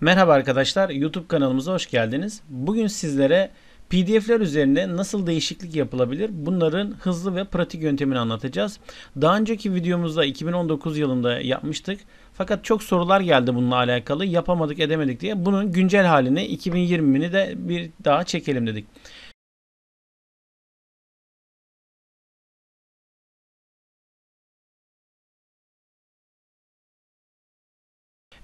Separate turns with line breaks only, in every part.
Merhaba arkadaşlar, YouTube kanalımıza hoş geldiniz. Bugün sizlere PDF'ler üzerinde nasıl değişiklik yapılabilir? Bunların hızlı ve pratik yöntemini anlatacağız. Daha önceki videomuzda 2019 yılında yapmıştık. Fakat çok sorular geldi bununla alakalı. Yapamadık, edemedik diye. Bunun güncel halini 2020'ni de bir daha çekelim dedik.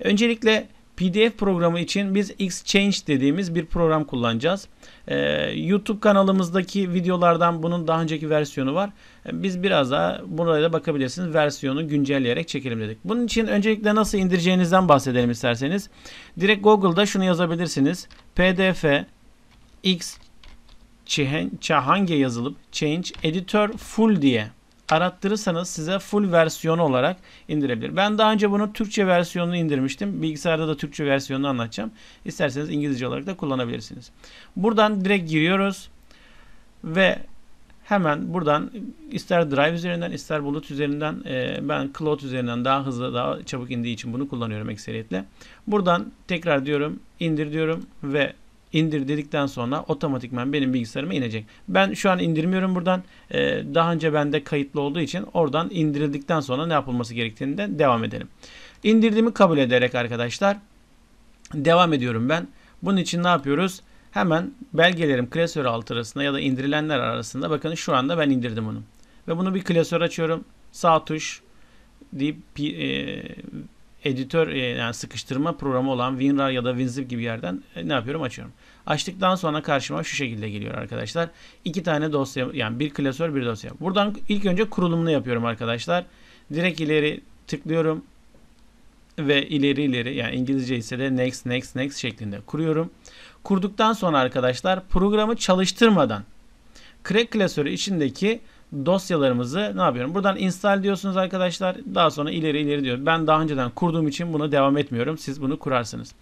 Öncelikle PDF programı için biz Xchange dediğimiz bir program kullanacağız. Ee, YouTube kanalımızdaki videolardan bunun daha önceki versiyonu var. Ee, biz biraz daha buraya da bakabilirsiniz. Versiyonu güncelleyerek çekelim dedik. Bunun için öncelikle nasıl indireceğinizden bahsedelim isterseniz. Direkt Google'da şunu yazabilirsiniz. PDF Xchange Change yazılıp Change Editor Full diye arattırırsanız size full versiyonu olarak indirebilir. Ben daha önce bunun Türkçe versiyonunu indirmiştim. Bilgisayarda da Türkçe versiyonunu anlatacağım. İsterseniz İngilizce olarak da kullanabilirsiniz. Buradan direkt giriyoruz ve hemen buradan ister Drive üzerinden ister Bulut üzerinden e, ben Cloud üzerinden daha hızlı daha çabuk indiği için bunu kullanıyorum ekseriyetle. Buradan tekrar diyorum indir diyorum ve indir dedikten sonra otomatikman benim bilgisayarıma inecek. Ben şu an indirmiyorum buradan. Ee, daha önce bende kayıtlı olduğu için oradan indirildikten sonra ne yapılması gerektiğini gerektiğinden devam edelim. İndirdiğimi kabul ederek arkadaşlar devam ediyorum ben. Bunun için ne yapıyoruz? Hemen belgelerim klasör altı arasında ya da indirilenler arasında bakın şu anda ben indirdim onu. Ve bunu bir klasör açıyorum. Sağ tuş deyip e, editör e, yani sıkıştırma programı olan WinRAR ya da WinZip gibi yerden e, ne yapıyorum açıyorum. Açtıktan sonra karşıma şu şekilde geliyor arkadaşlar. İki tane dosya yani bir klasör bir dosya. Buradan ilk önce kurulumunu yapıyorum arkadaşlar. Direkt ileri tıklıyorum ve ileri ileri yani İngilizce ise de next next next şeklinde kuruyorum. Kurduktan sonra arkadaşlar programı çalıştırmadan crack klasörü içindeki dosyalarımızı ne yapıyorum? Buradan install diyorsunuz arkadaşlar. Daha sonra ileri ileri diyor. Ben daha önceden kurduğum için bunu devam etmiyorum. Siz bunu kurarsınız.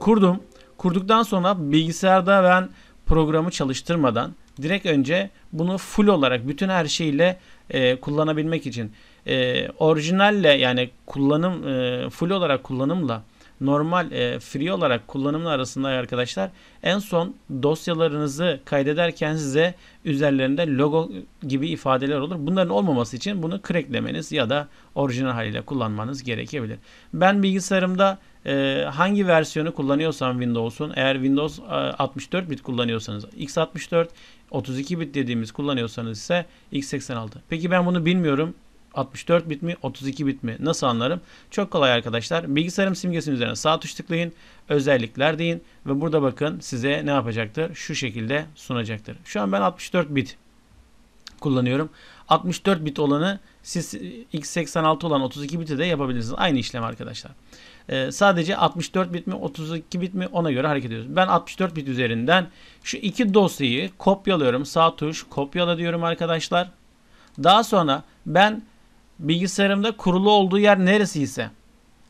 Kurdum. Kurduktan sonra bilgisayarda ben programı çalıştırmadan direkt önce bunu full olarak bütün her şeyle e, kullanabilmek için e, orijinalle yani kullanım e, full olarak kullanımla normal e, free olarak kullanımlı arasında arkadaşlar en son dosyalarınızı kaydederken size üzerlerinde logo gibi ifadeler olur. Bunların olmaması için bunu cracklemeniz ya da orijinal haliyle kullanmanız gerekebilir. Ben bilgisayarımda e, hangi versiyonu kullanıyorsam Windows'un eğer Windows 64 e, bit kullanıyorsanız x64 32 bit dediğimiz kullanıyorsanız ise x86. Peki ben bunu bilmiyorum. 64 bit mi 32 bit mi nasıl anlarım? Çok kolay arkadaşlar. Bilgisayarım simgesinin üzerine sağ tuş tıklayın. Özellikler deyin ve burada bakın size ne yapacaktır? Şu şekilde sunacaktır. Şu an ben 64 bit kullanıyorum. 64 bit olanı siz x86 olan 32 biti de yapabilirsiniz. Aynı işlem arkadaşlar. Ee, sadece 64 bit mi 32 bit mi ona göre hareket ediyoruz. Ben 64 bit üzerinden şu iki dosyayı kopyalıyorum. Sağ tuş kopyala diyorum arkadaşlar. Daha sonra ben bilgisayarımda kurulu olduğu yer neresi ise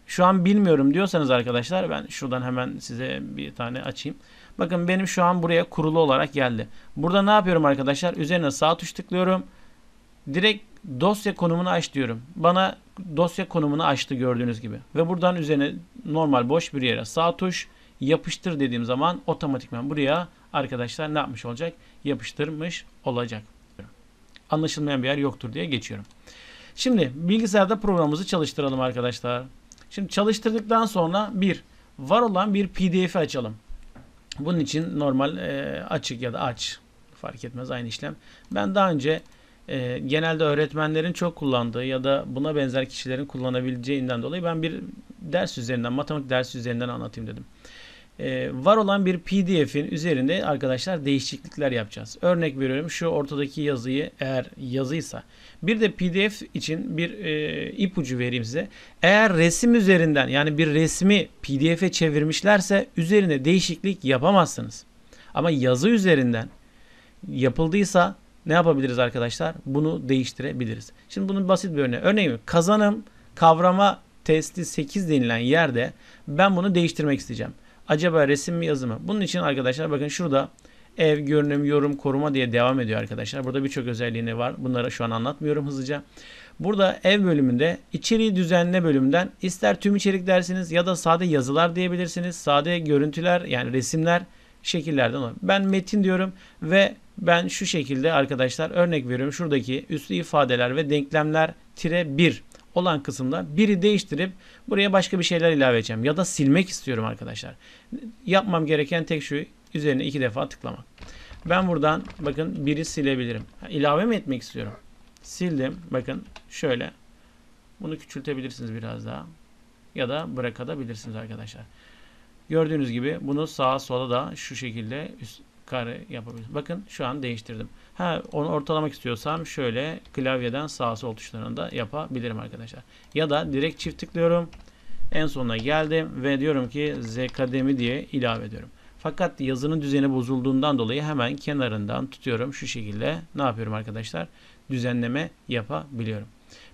şu an bilmiyorum diyorsanız arkadaşlar ben şuradan hemen size bir tane açayım. Bakın benim şu an buraya kurulu olarak geldi. Burada ne yapıyorum arkadaşlar? Üzerine sağ tuş tıklıyorum. Direkt dosya konumunu aç diyorum. Bana dosya konumunu açtı gördüğünüz gibi. Ve buradan üzerine normal boş bir yere sağ tuş yapıştır dediğim zaman otomatikman buraya arkadaşlar ne yapmış olacak? Yapıştırmış olacak. Anlaşılmayan bir yer yoktur diye geçiyorum. Şimdi bilgisayarda programımızı çalıştıralım arkadaşlar. Şimdi çalıştırdıktan sonra bir var olan bir PDF açalım. Bunun için normal e, açık ya da aç fark etmez aynı işlem. Ben daha önce e, genelde öğretmenlerin çok kullandığı ya da buna benzer kişilerin kullanabileceğinden dolayı ben bir ders üzerinden matematik dersi üzerinden anlatayım dedim. Ee, var olan bir PDF'in üzerinde arkadaşlar değişiklikler yapacağız. Örnek veriyorum şu ortadaki yazıyı eğer yazıysa. Bir de PDF için bir e, ipucu vereyim size. Eğer resim üzerinden yani bir resmi PDF'e çevirmişlerse üzerine değişiklik yapamazsınız. Ama yazı üzerinden yapıldıysa ne yapabiliriz arkadaşlar? Bunu değiştirebiliriz. Şimdi bunun basit bir örneği. Örneğin kazanım kavrama testi 8 denilen yerde ben bunu değiştirmek isteyeceğim. Acaba resim mi yazı mı? Bunun için arkadaşlar bakın şurada ev, görünüm, yorum, koruma diye devam ediyor arkadaşlar. Burada birçok özelliğini var. Bunları şu an anlatmıyorum hızlıca. Burada ev bölümünde içeriği düzenle bölümden ister tüm içerik dersiniz ya da sade yazılar diyebilirsiniz. Sade görüntüler yani resimler şekillerden olur. Ben metin diyorum ve ben şu şekilde arkadaşlar örnek veriyorum. Şuradaki üstü ifadeler ve denklemler tire 1 olan kısımda biri değiştirip buraya başka bir şeyler ilave edeceğim. Ya da silmek istiyorum arkadaşlar. Yapmam gereken tek şu üzerine iki defa tıklamak. Ben buradan bakın biri silebilirim. Ha, ilave mi etmek istiyorum? Sildim. Bakın şöyle. Bunu küçültebilirsiniz biraz daha. Ya da bırakabilirsiniz arkadaşlar. Gördüğünüz gibi bunu sağa sola da şu şekilde üst, kare yapabilirim. Bakın şu an değiştirdim. Ha onu ortalamak istiyorsam şöyle klavyeden sağ sol tuşlarını da yapabilirim arkadaşlar. Ya da direkt çift tıklıyorum. En sonuna geldim ve diyorum ki Z kademi diye ilave ediyorum. Fakat yazının düzeni bozulduğundan dolayı hemen kenarından tutuyorum. Şu şekilde ne yapıyorum arkadaşlar? Düzenleme yapabiliyorum.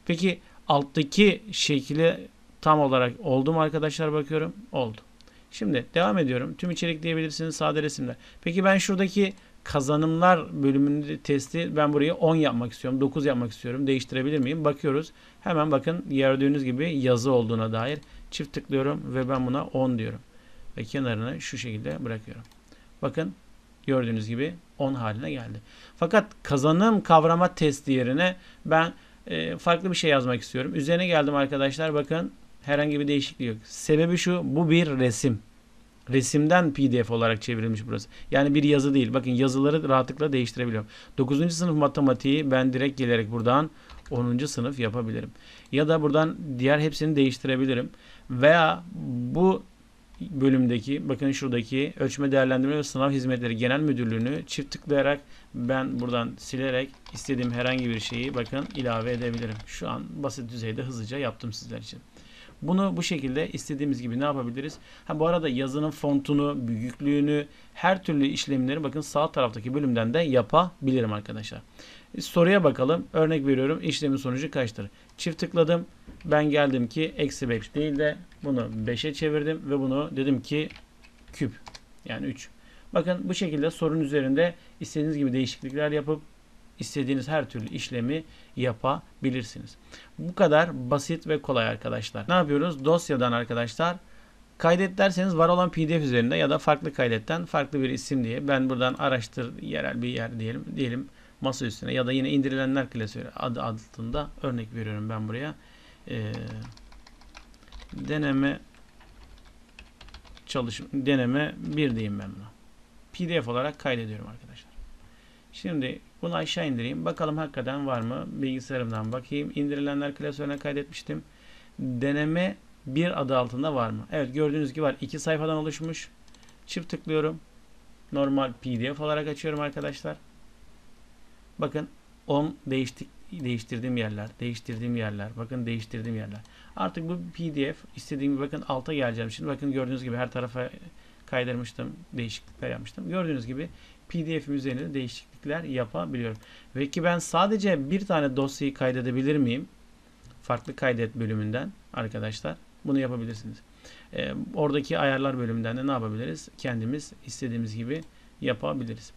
Peki alttaki şekli tam olarak oldu mu arkadaşlar bakıyorum? Oldu. Şimdi devam ediyorum. Tüm içerik diyebilirsiniz sade resimler. Peki ben şuradaki kazanımlar bölümünde testi ben burayı 10 yapmak istiyorum. 9 yapmak istiyorum. Değiştirebilir miyim? Bakıyoruz. Hemen bakın gördüğünüz gibi yazı olduğuna dair çift tıklıyorum ve ben buna 10 diyorum. Ve kenarını şu şekilde bırakıyorum. Bakın gördüğünüz gibi 10 haline geldi. Fakat kazanım kavrama testi yerine ben e, farklı bir şey yazmak istiyorum. Üzerine geldim arkadaşlar. Bakın Herhangi bir değişiklik yok. Sebebi şu. Bu bir resim. Resimden pdf olarak çevrilmiş burası. Yani bir yazı değil. Bakın yazıları rahatlıkla değiştirebiliyorum. 9. sınıf matematiği ben direkt gelerek buradan 10. sınıf yapabilirim. Ya da buradan diğer hepsini değiştirebilirim. Veya bu bölümdeki bakın şuradaki ölçme değerlendirme ve sınav hizmetleri genel müdürlüğünü çift tıklayarak ben buradan silerek istediğim herhangi bir şeyi bakın ilave edebilirim. Şu an basit düzeyde hızlıca yaptım sizler için. Bunu bu şekilde istediğimiz gibi ne yapabiliriz? Ha bu arada yazının fontunu, büyüklüğünü, her türlü işlemleri bakın sağ taraftaki bölümden de yapabilirim arkadaşlar. E, soruya bakalım. Örnek veriyorum. İşlemin sonucu kaçtır? Çift tıkladım. Ben geldim ki eksi 5 değil de bunu 5'e çevirdim ve bunu dedim ki küp. Yani 3. Bakın bu şekilde sorun üzerinde istediğiniz gibi değişiklikler yapıp istediğiniz her türlü işlemi yapabilirsiniz. Bu kadar basit ve kolay arkadaşlar. Ne yapıyoruz? Dosyadan arkadaşlar Kaydet derseniz var olan PDF üzerinde ya da farklı kaydetten farklı bir isim diye ben buradan araştır yerel bir yer diyelim diyelim masa üstüne ya da yine indirilenler klasörü adı altında örnek veriyorum ben buraya. Ee, deneme çalışım deneme bir diyeyim ben buna. PDF olarak kaydediyorum arkadaşlar. Şimdi bunu aşağı indireyim. Bakalım hakikaten var mı? Bilgisayarımdan bakayım. İndirilenler klasörüne kaydetmiştim. Deneme bir adı altında var mı? Evet gördüğünüz gibi var. İki sayfadan oluşmuş. Çift tıklıyorum. Normal pdf olarak açıyorum arkadaşlar. Bakın 10 değiştik değiştirdiğim yerler, değiştirdiğim yerler, bakın değiştirdiğim yerler. Artık bu pdf istediğim gibi bakın alta geleceğim. Şimdi bakın gördüğünüz gibi her tarafa kaydırmıştım, değişiklikler yapmıştım. Gördüğünüz gibi PDF üzerinde değişiklikler yapabiliyorum. Ve ki ben sadece bir tane dosyayı kaydedebilir miyim? Farklı kaydet bölümünden arkadaşlar bunu yapabilirsiniz. E, oradaki ayarlar bölümünden de ne yapabiliriz? Kendimiz istediğimiz gibi yapabiliriz.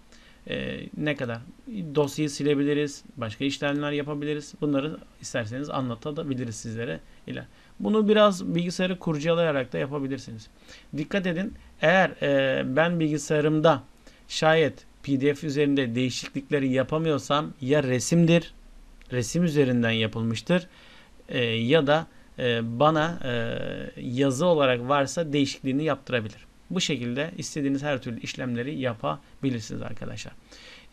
E, ne kadar? Dosyayı silebiliriz, başka işlemler yapabiliriz. Bunları isterseniz anlatabiliriz sizlere. ile. Bunu biraz bilgisayarı kurcalayarak da yapabilirsiniz. Dikkat edin eğer e, ben bilgisayarımda Şayet PDF üzerinde değişiklikleri yapamıyorsam ya resimdir, resim üzerinden yapılmıştır e, ya da e, bana e, yazı olarak varsa değişikliğini yaptırabilir. Bu şekilde istediğiniz her türlü işlemleri yapabilirsiniz arkadaşlar.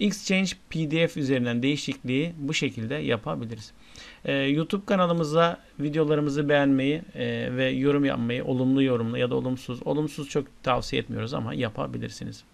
Exchange PDF üzerinden değişikliği bu şekilde yapabiliriz. Ee, YouTube kanalımıza videolarımızı beğenmeyi e, ve yorum yapmayı olumlu yorumlu ya da olumsuz. Olumsuz çok tavsiye etmiyoruz ama yapabilirsiniz.